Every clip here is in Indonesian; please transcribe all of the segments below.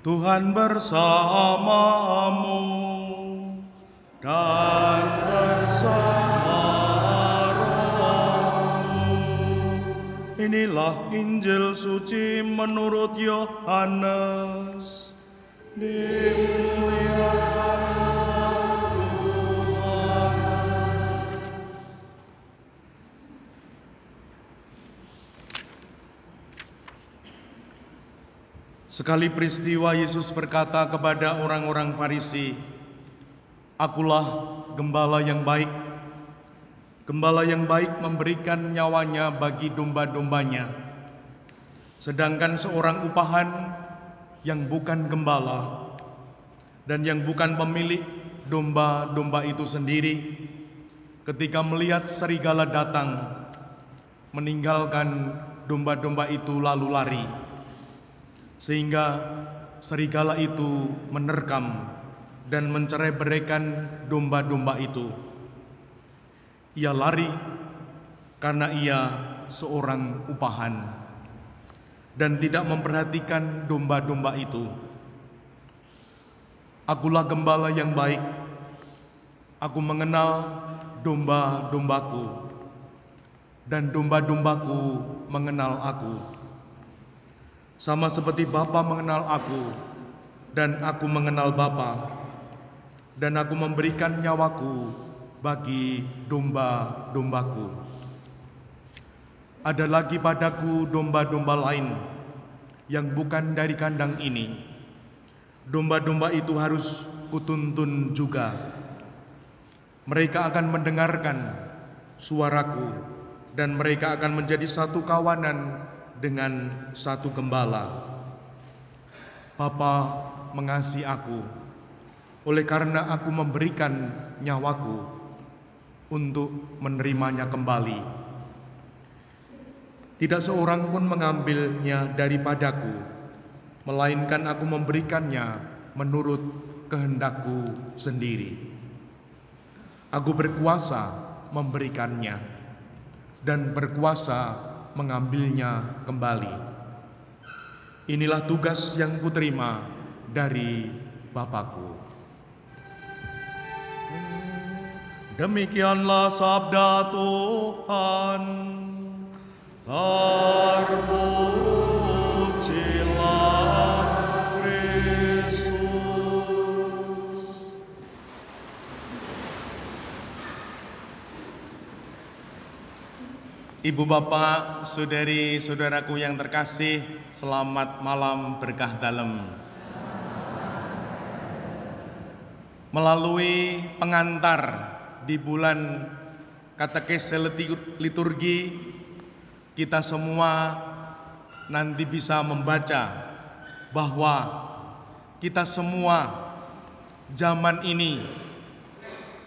Tuhan bersamamu dan bersama rohmu. Inilah Injil suci menurut Yohanes. Dimuliakan Sekali peristiwa Yesus berkata kepada orang-orang Farisi, "Akulah gembala yang baik. Gembala yang baik memberikan nyawanya bagi domba-dombanya. Sedangkan seorang upahan yang bukan gembala dan yang bukan pemilik domba-domba itu sendiri, ketika melihat serigala datang, meninggalkan domba-domba itu lalu lari." sehingga serigala itu menerkam dan mencerai berikan domba-domba itu. Ia lari karena ia seorang upahan dan tidak memperhatikan domba-domba itu. Akulah gembala yang baik. Aku mengenal domba-dombaku dan domba-dombaku mengenal aku sama seperti Bapa mengenal aku dan aku mengenal Bapa dan aku memberikan nyawaku bagi domba-dombaku. Ada lagi padaku domba-domba lain yang bukan dari kandang ini. Domba-domba itu harus kutuntun juga. Mereka akan mendengarkan suaraku dan mereka akan menjadi satu kawanan dengan satu gembala. Papa mengasihi aku, oleh karena aku memberikan nyawaku untuk menerimanya kembali. Tidak seorang pun mengambilnya daripadaku, melainkan aku memberikannya menurut kehendakku sendiri. Aku berkuasa memberikannya dan berkuasa mengambilnya kembali. Inilah tugas yang kuterima dari Bapakku. Demikianlah sabda Tuhan. Terpuluh. Ibu bapak, saudari, saudaraku yang terkasih, selamat malam berkah dalam. Melalui pengantar di bulan katekese liturgi, kita semua nanti bisa membaca bahwa kita semua zaman ini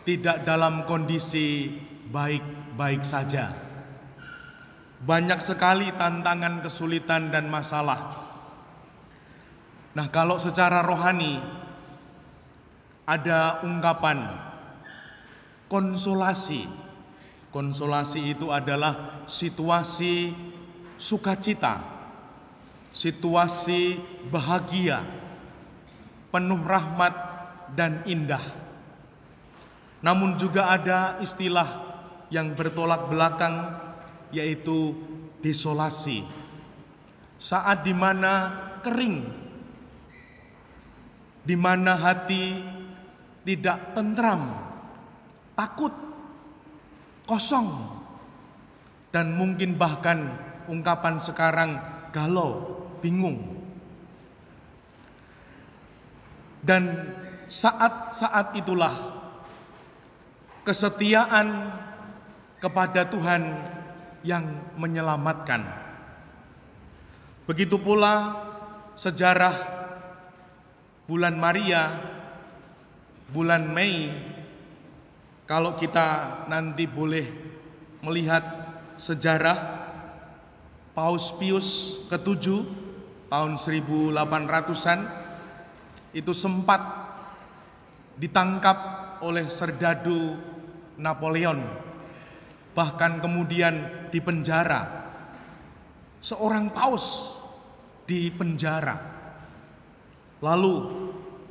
tidak dalam kondisi baik-baik saja banyak sekali tantangan, kesulitan, dan masalah. Nah, kalau secara rohani ada ungkapan konsolasi. Konsolasi itu adalah situasi sukacita, situasi bahagia, penuh rahmat dan indah. Namun juga ada istilah yang bertolak belakang yaitu desolasi. Saat dimana kering, dimana hati tidak tentram, takut, kosong, dan mungkin bahkan ungkapan sekarang galau, bingung. Dan saat-saat itulah kesetiaan kepada Tuhan yang menyelamatkan. Begitu pula sejarah bulan Maria, bulan Mei, kalau kita nanti boleh melihat sejarah Paus Pius ke-7 tahun 1800-an itu sempat ditangkap oleh serdadu Napoleon bahkan kemudian di penjara Seorang paus di penjara Lalu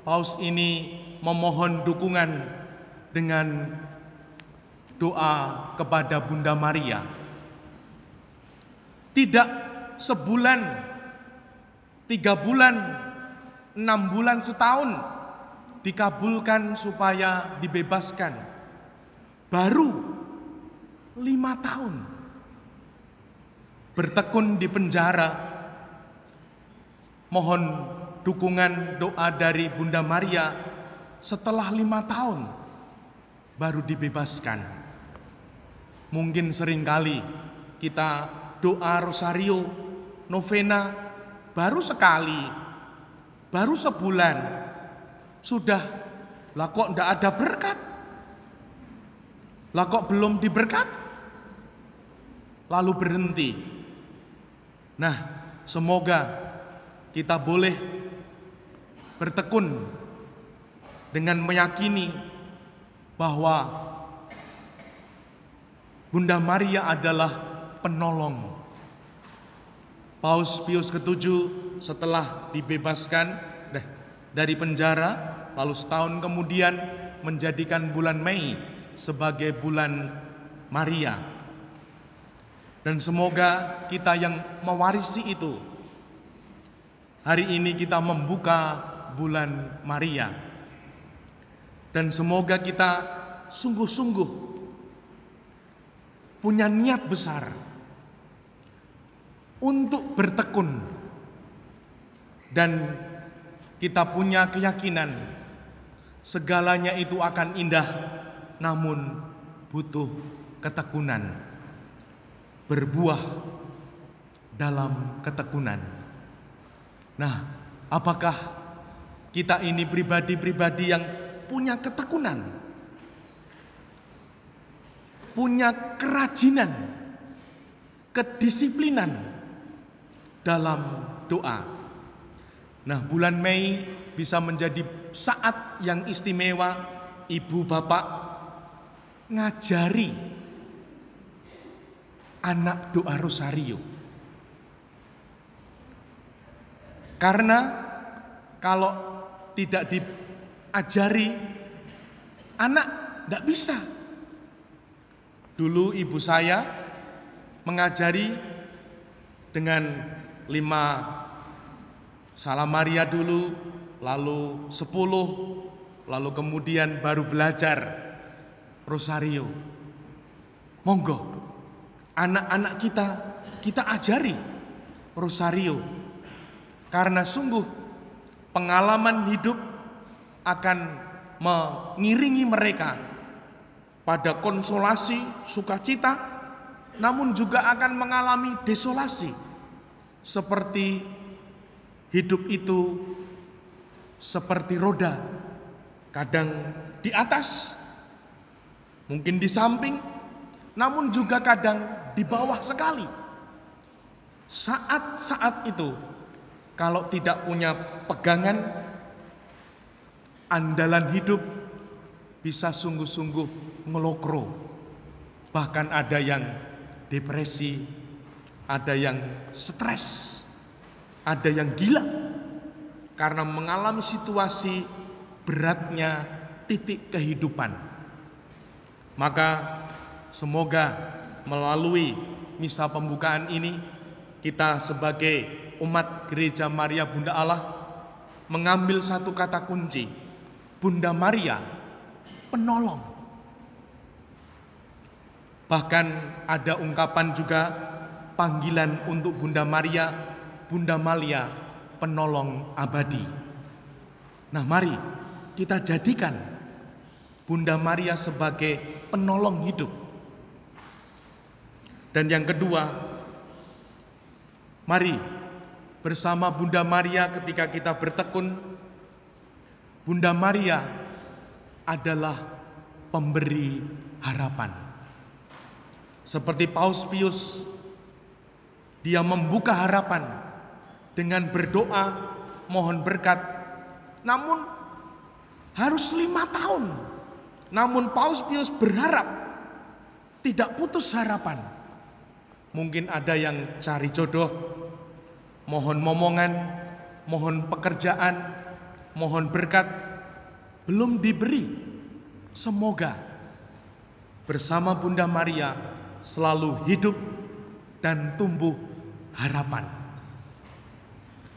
paus ini memohon dukungan dengan doa kepada Bunda Maria. Tidak sebulan, tiga bulan, enam bulan, setahun dikabulkan supaya dibebaskan. Baru lima tahun bertekun di penjara. Mohon dukungan doa dari Bunda Maria setelah lima tahun baru dibebaskan. Mungkin seringkali kita doa rosario, novena baru sekali, baru sebulan sudah lah kok ndak ada berkat lah kok belum diberkati? Lalu berhenti. Nah, semoga kita boleh bertekun dengan meyakini bahwa Bunda Maria adalah penolong. Paus Pius ke-7 setelah dibebaskan dari penjara, lalu setahun kemudian menjadikan bulan Mei sebagai bulan Maria. Dan semoga kita yang mewarisi itu, hari ini kita membuka bulan Maria. Dan semoga kita sungguh-sungguh punya niat besar untuk bertekun dan kita punya keyakinan segalanya itu akan indah namun butuh ketekunan, berbuah dalam ketekunan. Nah, apakah kita ini pribadi-pribadi yang punya ketekunan, punya kerajinan, kedisiplinan dalam doa? Nah, bulan Mei bisa menjadi saat yang istimewa, ibu bapak ngajari anak doa rosario. Karena kalau tidak diajari anak tidak bisa. Dulu ibu saya mengajari dengan lima salam Maria dulu, lalu sepuluh, lalu kemudian baru belajar Rosario. Monggo, anak-anak kita, kita ajari Rosario. Karena sungguh pengalaman hidup akan mengiringi mereka pada konsolasi, sukacita, namun juga akan mengalami desolasi. Seperti hidup itu seperti roda, kadang di atas, mungkin di samping, namun juga kadang di bawah sekali. Saat-saat itu, kalau tidak punya pegangan, andalan hidup bisa sungguh-sungguh ngelokro. Bahkan ada yang depresi, ada yang stres, ada yang gila karena mengalami situasi beratnya titik kehidupan. Maka semoga melalui misa pembukaan ini kita sebagai umat gereja Maria Bunda Allah mengambil satu kata kunci Bunda Maria penolong. Bahkan ada ungkapan juga panggilan untuk Bunda Maria, Bunda Maria penolong abadi. Nah, mari kita jadikan Bunda Maria sebagai penolong hidup. Dan yang kedua, mari bersama Bunda Maria ketika kita bertekun, Bunda Maria adalah pemberi harapan. Seperti Paus Pius, dia membuka harapan dengan berdoa, mohon berkat. Namun harus lima tahun namun Paus Pius berharap tidak putus harapan. Mungkin ada yang cari jodoh, mohon momongan, mohon pekerjaan, mohon berkat, belum diberi. Semoga bersama Bunda Maria selalu hidup dan tumbuh harapan.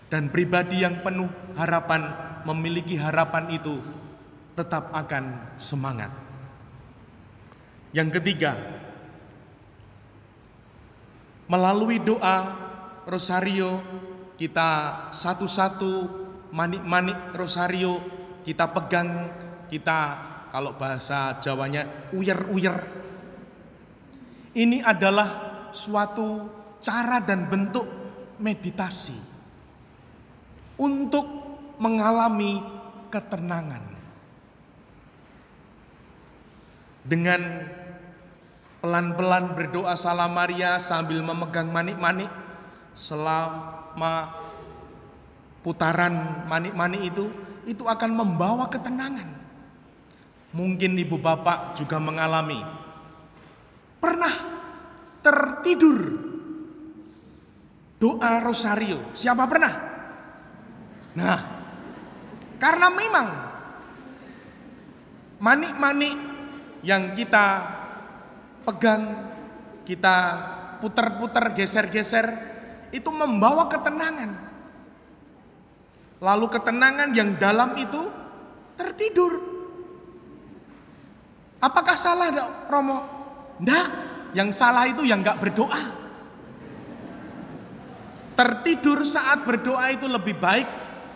Dan pribadi yang penuh harapan memiliki harapan itu tetap akan semangat. Yang ketiga, melalui doa rosario kita satu-satu manik-manik rosario kita pegang kita kalau bahasa Jawanya uyer-uyer. Ini adalah suatu cara dan bentuk meditasi untuk mengalami ketenangan. dengan pelan-pelan berdoa salam Maria sambil memegang manik-manik selama putaran manik-manik itu itu akan membawa ketenangan. Mungkin ibu bapak juga mengalami pernah tertidur doa rosario. Siapa pernah? Nah, karena memang manik-manik yang kita pegang, kita putar-putar, geser-geser, itu membawa ketenangan. Lalu ketenangan yang dalam itu tertidur. Apakah salah dok Romo? Nggak. yang salah itu yang nggak berdoa. Tertidur saat berdoa itu lebih baik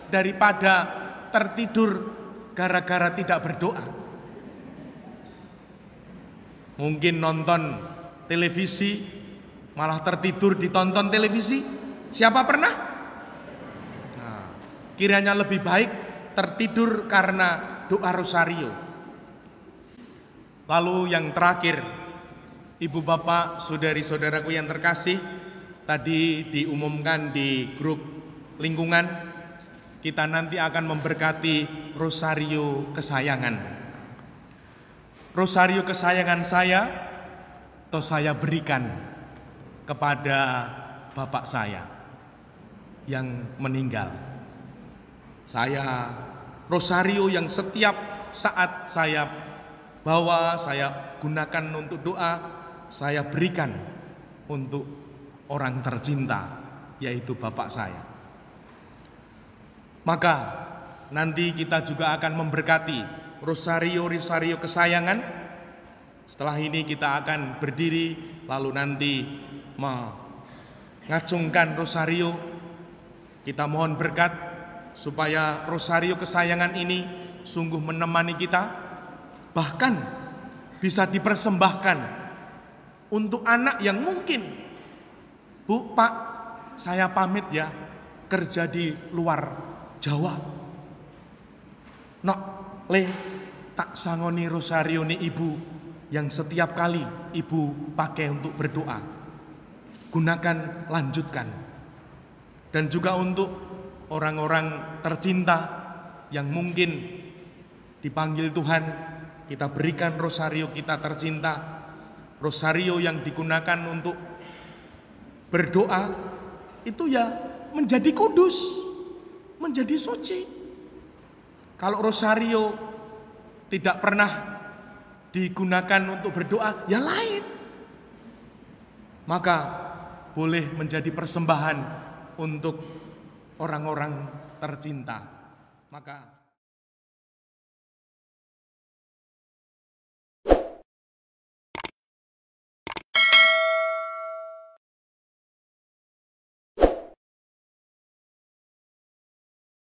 daripada tertidur gara-gara tidak berdoa mungkin nonton televisi, malah tertidur ditonton televisi. Siapa pernah? Nah, kiranya lebih baik tertidur karena doa rosario. Lalu yang terakhir, ibu bapak, saudari-saudaraku yang terkasih, tadi diumumkan di grup lingkungan, kita nanti akan memberkati rosario kesayangan rosario kesayangan saya atau saya berikan kepada bapak saya yang meninggal. Saya rosario yang setiap saat saya bawa, saya gunakan untuk doa, saya berikan untuk orang tercinta yaitu bapak saya. Maka nanti kita juga akan memberkati rosario-rosario kesayangan. Setelah ini kita akan berdiri lalu nanti mengacungkan rosario. Kita mohon berkat supaya rosario kesayangan ini sungguh menemani kita bahkan bisa dipersembahkan untuk anak yang mungkin Bu, Pak, saya pamit ya kerja di luar Jawa. Nok, Le, tak sangoni rosario ni ibu yang setiap kali ibu pakai untuk berdoa. Gunakan, lanjutkan. Dan juga untuk orang-orang tercinta yang mungkin dipanggil Tuhan, kita berikan rosario kita tercinta, rosario yang digunakan untuk berdoa itu ya menjadi kudus, menjadi suci. Kalau rosario tidak pernah digunakan untuk berdoa, ya lain. Maka boleh menjadi persembahan untuk orang-orang tercinta. Maka